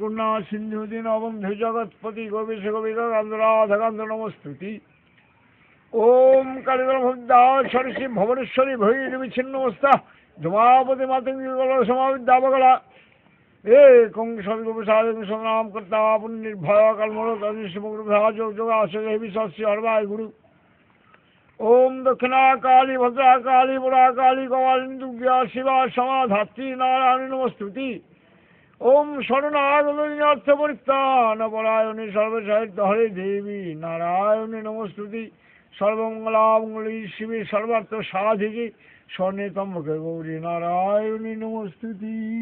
কন্যা সিন্ধুদিন অবন্ধু জগৎপতি গোবিষ গোবিকান্দ্রাধ কান্দ নমস্তুতি ওম কালীগর্ভদা সরসী ভুবনেশ্বরী ভৈরবী ছিন্নমস্তা ধুমাপতি মাতঙ্গল সমাবিদ্যাবগলা এ কং সবি সংগ্রাম কর্তা পুণ্যনির্ভয় কর্মর যোগ যোগ আশ্রয় হরবায় গুরু ওম দক্ষিণা কালী ভদ্রা কালী বুড়া কালী শিবা নারায়ণ নমস্তুতি ওম শরণার্থ পরিত্রাণ পরায়ণে সর্বসাহিত্য হরে দেবী নারায়ণে নমস্তুতি সর্বমঙ্গলামঙ্গলী শিবের সর্বার্থ থেকে স্বর্ণে তম্বকে গৌরী নারায়ণী নমস্তুতি